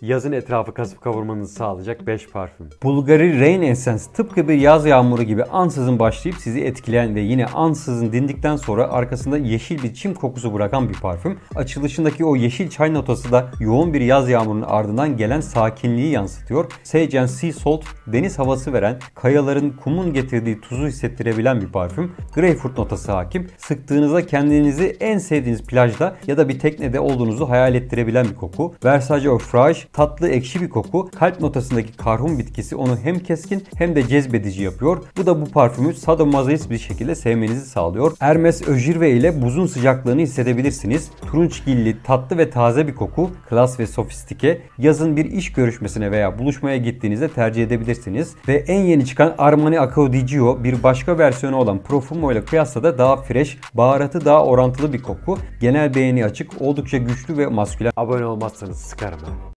Yazın etrafı kasıp kavurmanızı sağlayacak 5 parfüm. Bulgari Rain Essence tıpkı bir yaz yağmuru gibi ansızın başlayıp sizi etkileyen ve yine ansızın dindikten sonra arkasında yeşil bir çim kokusu bırakan bir parfüm. Açılışındaki o yeşil çay notası da yoğun bir yaz yağmurunun ardından gelen sakinliği yansıtıyor. Sage Sea Salt deniz havası veren, kayaların kumun getirdiği tuzu hissettirebilen bir parfüm. Greyfurt notası hakim. Sıktığınızda kendinizi en sevdiğiniz plajda ya da bir teknede olduğunuzu hayal ettirebilen bir koku. Versace Offrage tatlı ekşi bir koku. Kalp notasındaki karhun bitkisi onu hem keskin hem de cezbedici yapıyor. Bu da bu parfümü sadomazoist bir şekilde sevmenizi sağlıyor. Hermes Öjirve ile buzun sıcaklığını hissedebilirsiniz. Turunçgilli, tatlı ve taze bir koku, klas ve sofistike. Yazın bir iş görüşmesine veya buluşmaya gittiğinizde tercih edebilirsiniz. Ve en yeni çıkan Armani Accordigio bir başka versiyonu olan Profumo ile kıyasla da daha fresh, baharatı daha orantılı bir koku. Genel beğeni açık, oldukça güçlü ve maskülen. Abone olmazsanız sıkarım